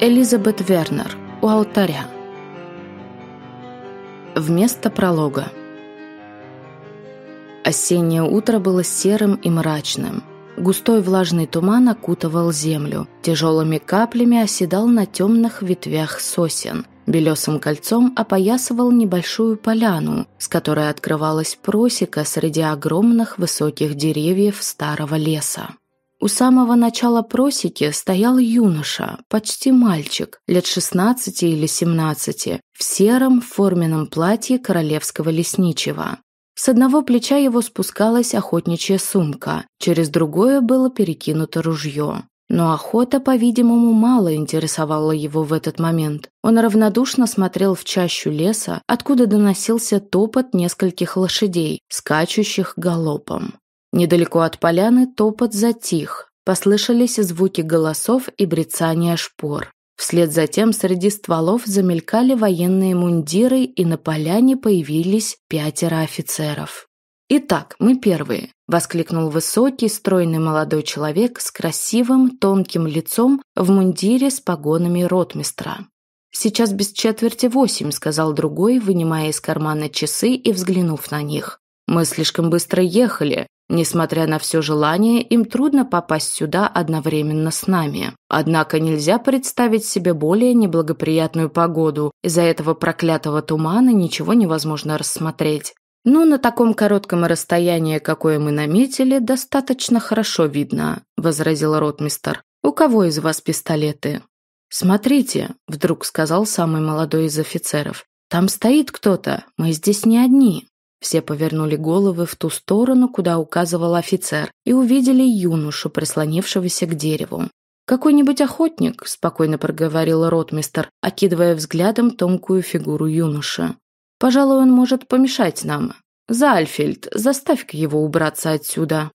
Элизабет Вернер. У алтаря. Вместо пролога. Осеннее утро было серым и мрачным. Густой влажный туман окутывал землю, тяжелыми каплями оседал на темных ветвях сосен. Белесым кольцом опоясывал небольшую поляну, с которой открывалась просека среди огромных высоких деревьев старого леса. У самого начала просеки стоял юноша, почти мальчик, лет 16 или 17, в сером форменном платье королевского лесничего. С одного плеча его спускалась охотничья сумка, через другое было перекинуто ружье. Но охота, по-видимому, мало интересовала его в этот момент. Он равнодушно смотрел в чащу леса, откуда доносился топот нескольких лошадей, скачущих галопом. Недалеко от поляны топот затих, послышались звуки голосов и брецания шпор. Вслед за тем среди стволов замелькали военные мундиры, и на поляне появились пятеро офицеров. «Итак, мы первые», – воскликнул высокий, стройный молодой человек с красивым, тонким лицом в мундире с погонами ротмистра. «Сейчас без четверти восемь», – сказал другой, вынимая из кармана часы и взглянув на них. «Мы слишком быстро ехали. Несмотря на все желание, им трудно попасть сюда одновременно с нами. Однако нельзя представить себе более неблагоприятную погоду. Из-за этого проклятого тумана ничего невозможно рассмотреть. Но на таком коротком расстоянии, какое мы наметили, достаточно хорошо видно», – возразил ротмистер. «У кого из вас пистолеты?» «Смотрите», – вдруг сказал самый молодой из офицеров. «Там стоит кто-то, мы здесь не одни». Все повернули головы в ту сторону, куда указывал офицер, и увидели юношу, прислонившегося к дереву. «Какой-нибудь охотник», – спокойно проговорил ротмистер, окидывая взглядом тонкую фигуру юноши. «Пожалуй, он может помешать нам. Заальфельд, заставь-ка его убраться отсюда».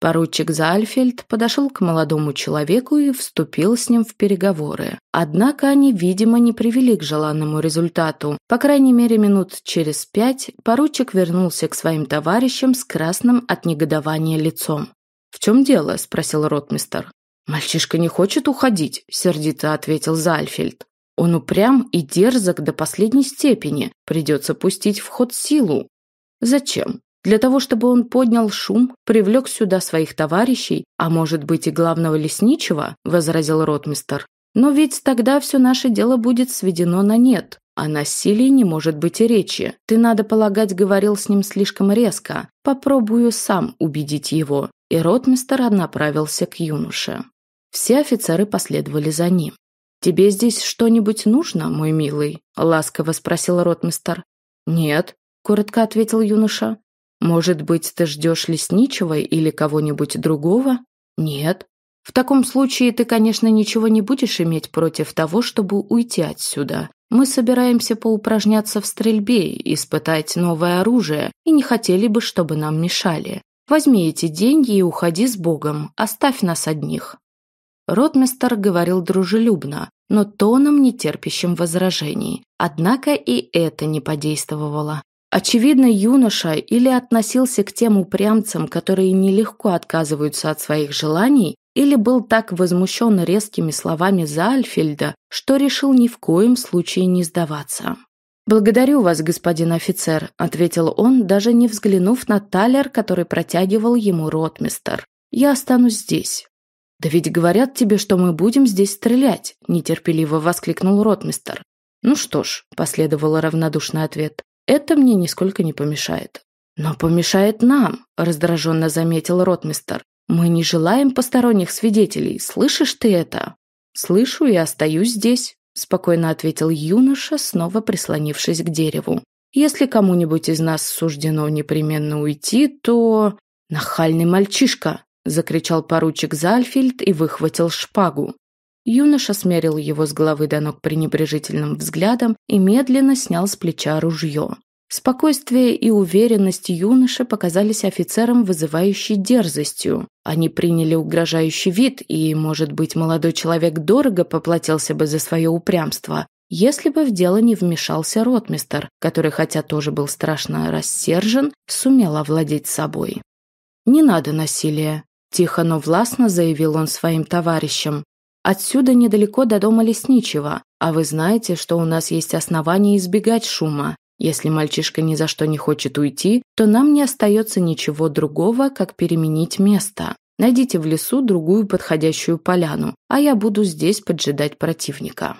Поручик Зальфельд подошел к молодому человеку и вступил с ним в переговоры. Однако они, видимо, не привели к желанному результату. По крайней мере, минут через пять поручик вернулся к своим товарищам с красным от негодования лицом. «В чем дело?» – спросил ротмистер. «Мальчишка не хочет уходить», – сердито ответил Зальфельд. «Он упрям и дерзок до последней степени. Придется пустить в ход силу». «Зачем?» для того, чтобы он поднял шум, привлек сюда своих товарищей, а может быть и главного лесничего, возразил ротмистер. Но ведь тогда все наше дело будет сведено на нет. О насилии не может быть и речи. Ты, надо полагать, говорил с ним слишком резко. Попробую сам убедить его. И ротмистер направился к юноше. Все офицеры последовали за ним. «Тебе здесь что-нибудь нужно, мой милый?» – ласково спросил ротмистер. «Нет», – коротко ответил юноша. Может быть, ты ждешь лесничего или кого-нибудь другого? Нет. В таком случае ты, конечно, ничего не будешь иметь против того, чтобы уйти отсюда. Мы собираемся поупражняться в стрельбе, испытать новое оружие и не хотели бы, чтобы нам мешали. Возьми эти деньги и уходи с Богом, оставь нас одних». Ротмистер говорил дружелюбно, но тоном, нетерпящим возражений. Однако и это не подействовало. Очевидно, юноша или относился к тем упрямцам, которые нелегко отказываются от своих желаний, или был так возмущен резкими словами Заальфельда, что решил ни в коем случае не сдаваться. «Благодарю вас, господин офицер», – ответил он, даже не взглянув на талер, который протягивал ему ротмистер. «Я останусь здесь». «Да ведь говорят тебе, что мы будем здесь стрелять», – нетерпеливо воскликнул ротмистер. «Ну что ж», – последовал равнодушный ответ, это мне нисколько не помешает. Но помешает нам, раздраженно заметил ротмистер. Мы не желаем посторонних свидетелей, слышишь ты это? Слышу и остаюсь здесь, спокойно ответил юноша, снова прислонившись к дереву. Если кому-нибудь из нас суждено непременно уйти, то... «Нахальный мальчишка!» – закричал поручик Зальфельд и выхватил шпагу. Юноша смерил его с головы до ног пренебрежительным взглядом и медленно снял с плеча ружье. Спокойствие и уверенность юноши показались офицерам вызывающей дерзостью. Они приняли угрожающий вид, и, может быть, молодой человек дорого поплатился бы за свое упрямство, если бы в дело не вмешался ротмистер, который, хотя тоже был страшно рассержен, сумел овладеть собой. «Не надо насилия», – тихо, но властно заявил он своим товарищам. Отсюда недалеко до дома лесничего, а вы знаете, что у нас есть основания избегать шума. Если мальчишка ни за что не хочет уйти, то нам не остается ничего другого, как переменить место. Найдите в лесу другую подходящую поляну, а я буду здесь поджидать противника».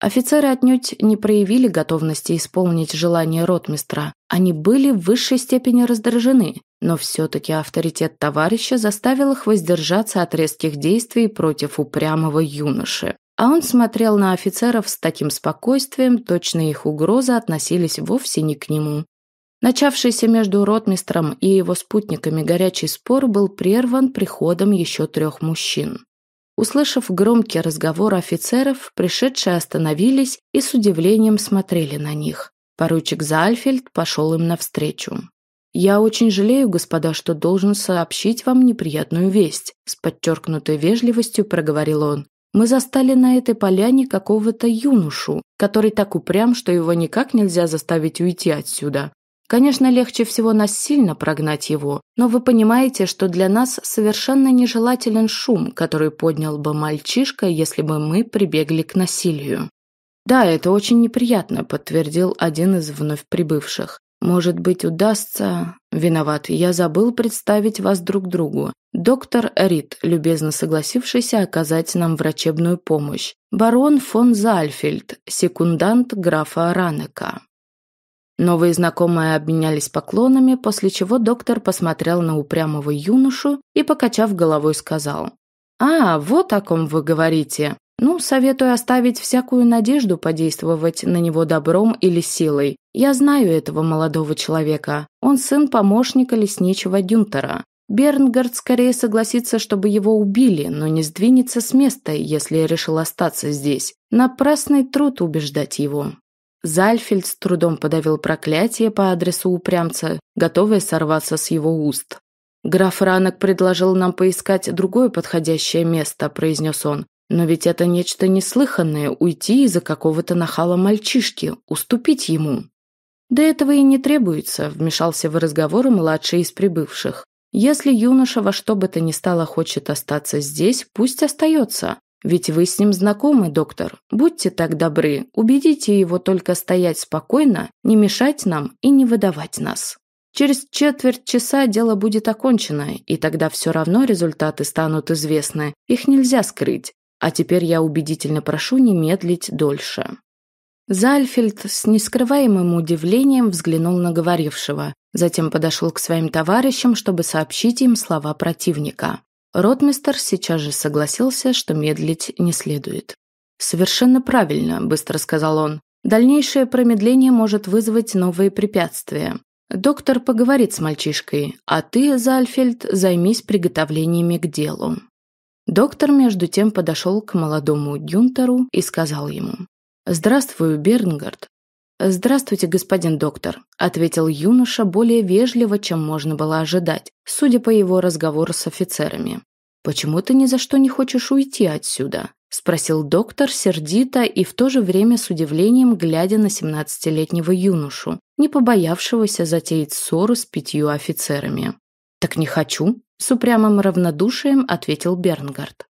Офицеры отнюдь не проявили готовности исполнить желание ротмистра. Они были в высшей степени раздражены, но все-таки авторитет товарища заставил их воздержаться от резких действий против упрямого юноши. А он смотрел на офицеров с таким спокойствием, точно их угрозы относились вовсе не к нему. Начавшийся между ротмистром и его спутниками горячий спор был прерван приходом еще трех мужчин. Услышав громкий разговор офицеров, пришедшие остановились и с удивлением смотрели на них. Поручик Зальфельд пошел им навстречу. «Я очень жалею, господа, что должен сообщить вам неприятную весть», с подчеркнутой вежливостью проговорил он. «Мы застали на этой поляне какого-то юношу, который так упрям, что его никак нельзя заставить уйти отсюда. Конечно, легче всего насильно прогнать его, но вы понимаете, что для нас совершенно нежелателен шум, который поднял бы мальчишка, если бы мы прибегли к насилию». «Да, это очень неприятно», – подтвердил один из вновь прибывших. Может быть, удастся... Виноват, я забыл представить вас друг другу. Доктор Рид, любезно согласившийся оказать нам врачебную помощь. Барон фон Зальфельд, секундант графа Ранека. Новые знакомые обменялись поклонами, после чего доктор посмотрел на упрямого юношу и, покачав головой, сказал. «А, вот о ком вы говорите. Ну, советую оставить всякую надежду подействовать на него добром или силой. Я знаю этого молодого человека. Он сын помощника лесничего Дюнтера. Бернгард скорее согласится, чтобы его убили, но не сдвинется с места, если решил остаться здесь. Напрасный труд убеждать его. Зальфельд с трудом подавил проклятие по адресу упрямца, готовое сорваться с его уст. «Граф Ранок предложил нам поискать другое подходящее место», – произнес он. Но ведь это нечто неслыханное – уйти из-за какого-то нахала-мальчишки, уступить ему. «Да этого и не требуется», – вмешался в разговор младший из прибывших. «Если юноша во что бы то ни стало хочет остаться здесь, пусть остается. Ведь вы с ним знакомы, доктор. Будьте так добры, убедите его только стоять спокойно, не мешать нам и не выдавать нас». Через четверть часа дело будет окончено, и тогда все равно результаты станут известны, их нельзя скрыть. А теперь я убедительно прошу не медлить дольше». Зальфельд с нескрываемым удивлением взглянул на говорившего, затем подошел к своим товарищам, чтобы сообщить им слова противника. Ротмистер сейчас же согласился, что медлить не следует. «Совершенно правильно», – быстро сказал он. «Дальнейшее промедление может вызвать новые препятствия. Доктор поговорит с мальчишкой, а ты, Зальфельд, займись приготовлениями к делу». Доктор между тем подошел к молодому Гюнтеру и сказал ему. «Здравствуй, Бернгард». «Здравствуйте, господин доктор», – ответил юноша более вежливо, чем можно было ожидать, судя по его разговору с офицерами. «Почему ты ни за что не хочешь уйти отсюда?» – спросил доктор сердито и в то же время с удивлением глядя на 17-летнего юношу, не побоявшегося затеять ссору с пятью офицерами. «Так не хочу», с упрямым равнодушием ответил Бернгард.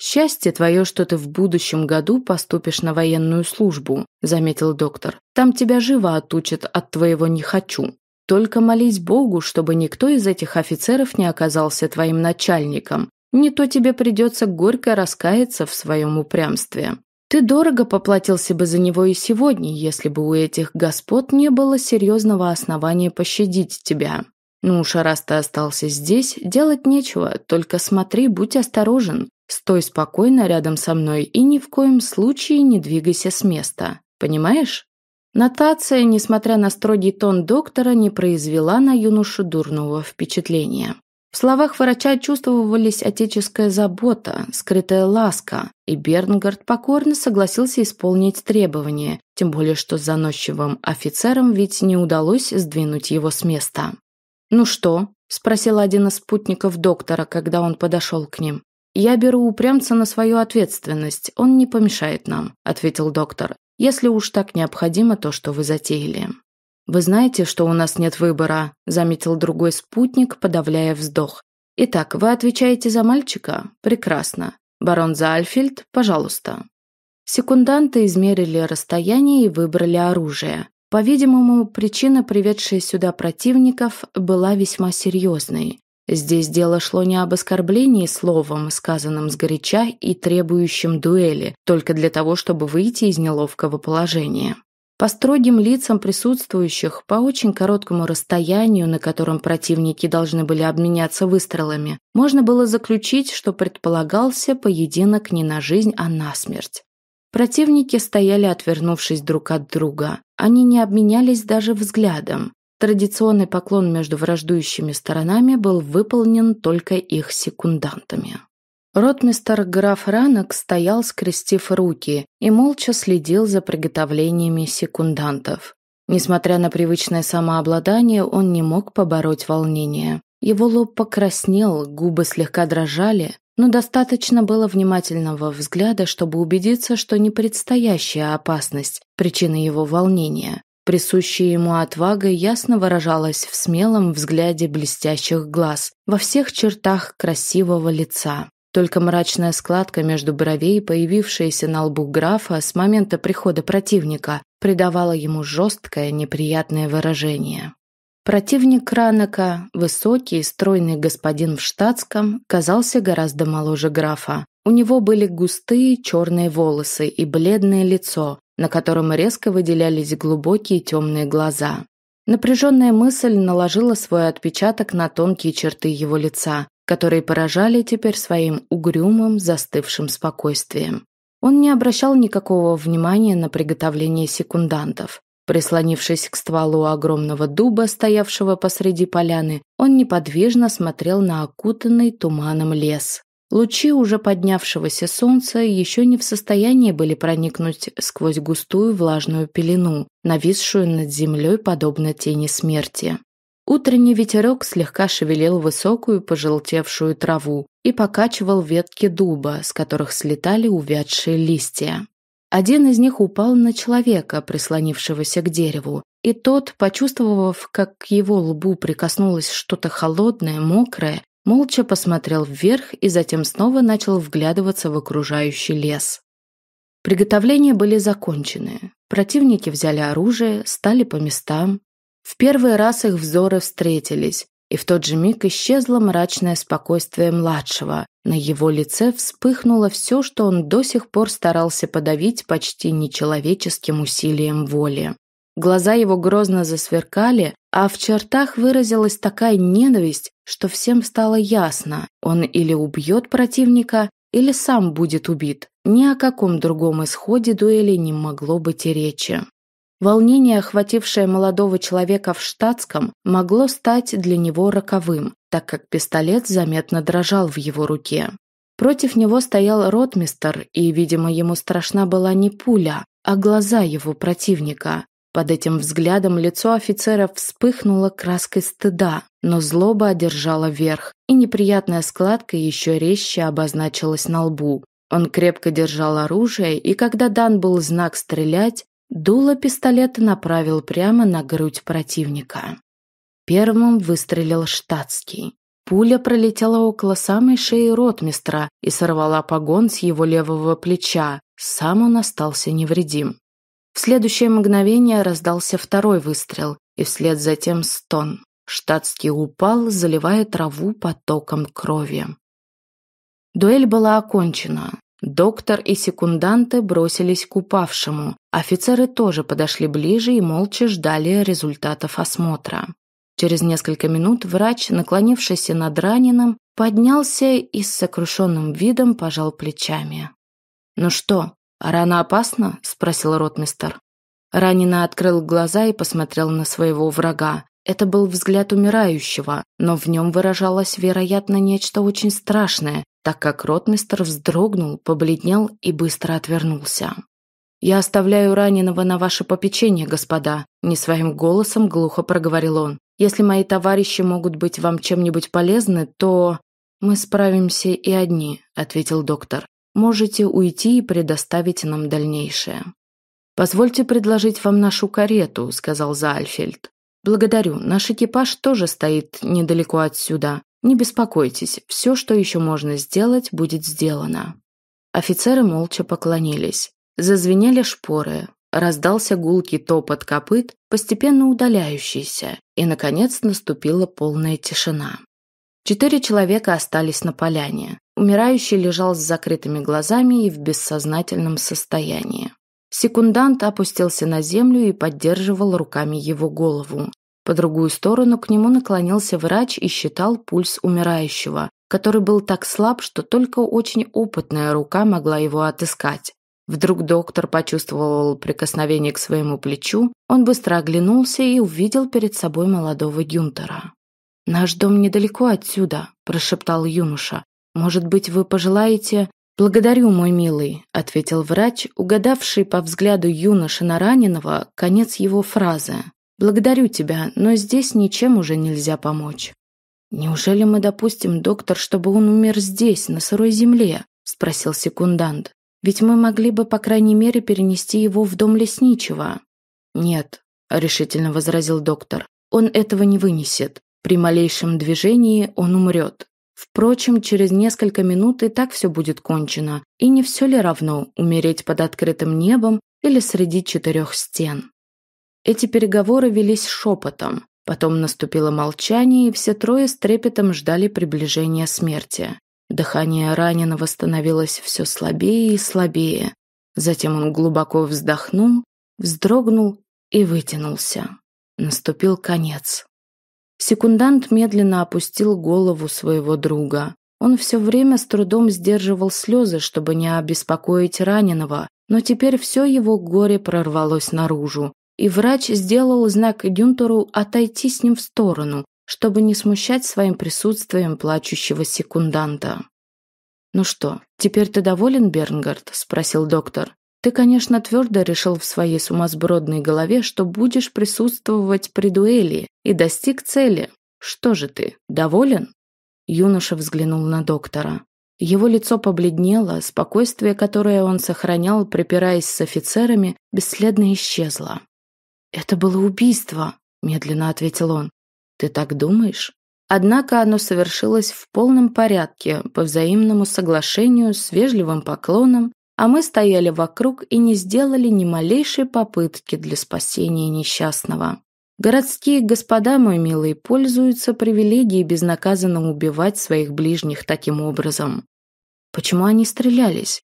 «Счастье твое, что ты в будущем году поступишь на военную службу», заметил доктор. «Там тебя живо отучат от твоего «не хочу». Только молись Богу, чтобы никто из этих офицеров не оказался твоим начальником. Не то тебе придется горько раскаяться в своем упрямстве. Ты дорого поплатился бы за него и сегодня, если бы у этих господ не было серьезного основания пощадить тебя. Ну уж, а раз ты остался здесь, делать нечего, только смотри, будь осторожен. Стой спокойно рядом со мной и ни в коем случае не двигайся с места. Понимаешь? Нотация, несмотря на строгий тон доктора, не произвела на юношу дурного впечатления. В словах врача чувствовались отеческая забота, скрытая ласка, и Бернгард покорно согласился исполнить требования, тем более что с заносчивым офицером ведь не удалось сдвинуть его с места. «Ну что?» – спросил один из спутников доктора, когда он подошел к ним. «Я беру упрямца на свою ответственность, он не помешает нам», – ответил доктор, «если уж так необходимо то, что вы затеяли». «Вы знаете, что у нас нет выбора», – заметил другой спутник, подавляя вздох. «Итак, вы отвечаете за мальчика? Прекрасно. Барон Заальфельд, пожалуйста». Секунданты измерили расстояние и выбрали оружие. По-видимому, причина, приведшая сюда противников, была весьма серьезной. Здесь дело шло не об оскорблении словом, сказанным сгоряча и требующем дуэли, только для того, чтобы выйти из неловкого положения. По строгим лицам присутствующих, по очень короткому расстоянию, на котором противники должны были обменяться выстрелами, можно было заключить, что предполагался поединок не на жизнь, а на смерть. Противники стояли, отвернувшись друг от друга. Они не обменялись даже взглядом. Традиционный поклон между враждующими сторонами был выполнен только их секундантами. Ротмистер граф Ранок стоял, скрестив руки, и молча следил за приготовлениями секундантов. Несмотря на привычное самообладание, он не мог побороть волнение. Его лоб покраснел, губы слегка дрожали, но достаточно было внимательного взгляда, чтобы убедиться, что не предстоящая опасность – причина его волнения. Присущая ему отвага ясно выражалась в смелом взгляде блестящих глаз, во всех чертах красивого лица. Только мрачная складка между бровей, появившаяся на лбу графа с момента прихода противника, придавала ему жесткое неприятное выражение. Противник Ранака, высокий, и стройный господин в штатском, казался гораздо моложе графа. У него были густые черные волосы и бледное лицо, на котором резко выделялись глубокие темные глаза. Напряженная мысль наложила свой отпечаток на тонкие черты его лица, которые поражали теперь своим угрюмым, застывшим спокойствием. Он не обращал никакого внимания на приготовление секундантов. Прислонившись к стволу огромного дуба, стоявшего посреди поляны, он неподвижно смотрел на окутанный туманом лес. Лучи уже поднявшегося солнца еще не в состоянии были проникнуть сквозь густую влажную пелену, нависшую над землей подобно тени смерти. Утренний ветерок слегка шевелил высокую пожелтевшую траву и покачивал ветки дуба, с которых слетали увядшие листья. Один из них упал на человека, прислонившегося к дереву, и тот, почувствовав, как к его лбу прикоснулось что-то холодное, мокрое, молча посмотрел вверх и затем снова начал вглядываться в окружающий лес. Приготовления были закончены. Противники взяли оружие, стали по местам. В первый раз их взоры встретились, и в тот же миг исчезло мрачное спокойствие младшего. На его лице вспыхнуло все, что он до сих пор старался подавить почти нечеловеческим усилием воли. Глаза его грозно засверкали, а в чертах выразилась такая ненависть, что всем стало ясно, он или убьет противника, или сам будет убит. Ни о каком другом исходе дуэли не могло быть и речи. Волнение, охватившее молодого человека в штатском, могло стать для него роковым, так как пистолет заметно дрожал в его руке. Против него стоял ротмистер, и, видимо, ему страшна была не пуля, а глаза его противника. Под этим взглядом лицо офицера вспыхнуло краской стыда, но злоба одержала верх, и неприятная складка еще резче обозначилась на лбу. Он крепко держал оружие, и когда дан был знак стрелять, Дуло пистолета направил прямо на грудь противника. Первым выстрелил штатский. Пуля пролетела около самой шеи ротмистра и сорвала погон с его левого плеча. Сам он остался невредим. В следующее мгновение раздался второй выстрел, и вслед за тем стон. Штатский упал, заливая траву потоком крови. Дуэль была окончена. Доктор и секунданты бросились к упавшему. Офицеры тоже подошли ближе и молча ждали результатов осмотра. Через несколько минут врач, наклонившийся над раненым, поднялся и с сокрушенным видом пожал плечами. «Ну что, рана опасна?» – спросил ротмистер. Раненый открыл глаза и посмотрел на своего врага. Это был взгляд умирающего, но в нем выражалось, вероятно, нечто очень страшное, так как ротмистер вздрогнул, побледнел и быстро отвернулся. «Я оставляю раненого на ваше попечение, господа», – не своим голосом глухо проговорил он. «Если мои товарищи могут быть вам чем-нибудь полезны, то...» «Мы справимся и одни», – ответил доктор. «Можете уйти и предоставить нам дальнейшее». «Позвольте предложить вам нашу карету», – сказал Заальфельд. «Благодарю, наш экипаж тоже стоит недалеко отсюда. Не беспокойтесь, все, что еще можно сделать, будет сделано». Офицеры молча поклонились. Зазвенели шпоры, раздался гулкий топот копыт, постепенно удаляющийся, и, наконец, наступила полная тишина. Четыре человека остались на поляне. Умирающий лежал с закрытыми глазами и в бессознательном состоянии. Секундант опустился на землю и поддерживал руками его голову. По другую сторону к нему наклонился врач и считал пульс умирающего, который был так слаб, что только очень опытная рука могла его отыскать. Вдруг доктор почувствовал прикосновение к своему плечу, он быстро оглянулся и увидел перед собой молодого Гюнтера. «Наш дом недалеко отсюда», – прошептал юноша. «Может быть, вы пожелаете...» «Благодарю, мой милый», – ответил врач, угадавший по взгляду юноши на раненого конец его фразы. «Благодарю тебя, но здесь ничем уже нельзя помочь». «Неужели мы допустим, доктор, чтобы он умер здесь, на сырой земле?» – спросил секундант. «Ведь мы могли бы, по крайней мере, перенести его в дом лесничего». «Нет», – решительно возразил доктор, – «он этого не вынесет. При малейшем движении он умрет. Впрочем, через несколько минут и так все будет кончено, и не все ли равно умереть под открытым небом или среди четырех стен. Эти переговоры велись шепотом, потом наступило молчание, и все трое с трепетом ждали приближения смерти. Дыхание раненого становилось все слабее и слабее. Затем он глубоко вздохнул, вздрогнул и вытянулся. Наступил конец. Секундант медленно опустил голову своего друга. Он все время с трудом сдерживал слезы, чтобы не обеспокоить раненого, но теперь все его горе прорвалось наружу, и врач сделал знак Дюнтеру отойти с ним в сторону, чтобы не смущать своим присутствием плачущего секунданта. «Ну что, теперь ты доволен, Бернгард?» – спросил доктор. Ты, конечно, твердо решил в своей сумасбродной голове, что будешь присутствовать при дуэли и достиг цели. Что же ты, доволен?» Юноша взглянул на доктора. Его лицо побледнело, спокойствие, которое он сохранял, припираясь с офицерами, бесследно исчезло. «Это было убийство», – медленно ответил он. «Ты так думаешь?» Однако оно совершилось в полном порядке, по взаимному соглашению, с вежливым поклоном а мы стояли вокруг и не сделали ни малейшей попытки для спасения несчастного. Городские господа, мои милые, пользуются привилегией безнаказанно убивать своих ближних таким образом. Почему они стрелялись?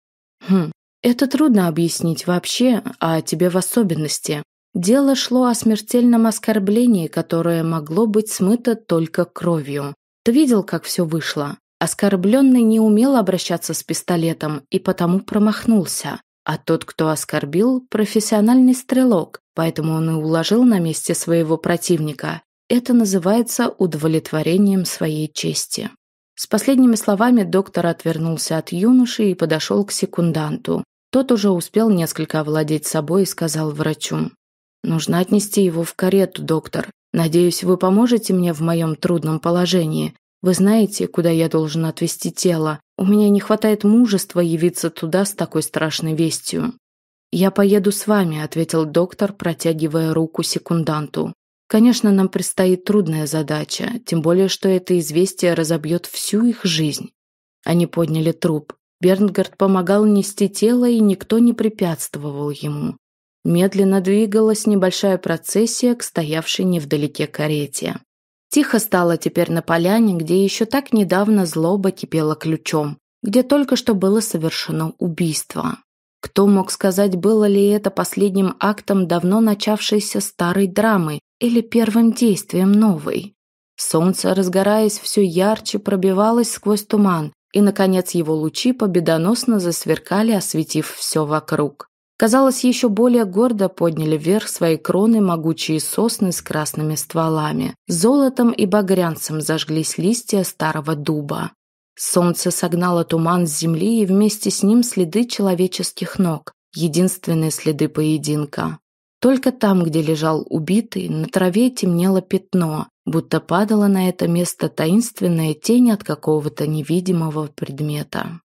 Хм, это трудно объяснить вообще, а тебе в особенности. Дело шло о смертельном оскорблении, которое могло быть смыто только кровью. Ты видел, как все вышло? Оскорбленный не умел обращаться с пистолетом и потому промахнулся. А тот, кто оскорбил, профессиональный стрелок, поэтому он и уложил на месте своего противника. Это называется удовлетворением своей чести. С последними словами доктор отвернулся от юноши и подошел к секунданту. Тот уже успел несколько овладеть собой и сказал врачу. «Нужно отнести его в карету, доктор. Надеюсь, вы поможете мне в моем трудном положении. Вы знаете, куда я должен отвезти тело? У меня не хватает мужества явиться туда с такой страшной вестью». «Я поеду с вами», – ответил доктор, протягивая руку секунданту. «Конечно, нам предстоит трудная задача, тем более, что это известие разобьет всю их жизнь». Они подняли труп. Бернгард помогал нести тело, и никто не препятствовал ему. Медленно двигалась небольшая процессия к стоявшей невдалеке карете. Тихо стало теперь на поляне, где еще так недавно злоба кипела ключом, где только что было совершено убийство. Кто мог сказать, было ли это последним актом давно начавшейся старой драмы или первым действием новой? Солнце, разгораясь все ярче, пробивалось сквозь туман, и, наконец, его лучи победоносно засверкали, осветив все вокруг. Казалось, еще более гордо подняли вверх свои кроны могучие сосны с красными стволами. Золотом и багрянцем зажглись листья старого дуба. Солнце согнало туман с земли и вместе с ним следы человеческих ног, единственные следы поединка. Только там, где лежал убитый, на траве темнело пятно, будто падала на это место таинственная тень от какого-то невидимого предмета.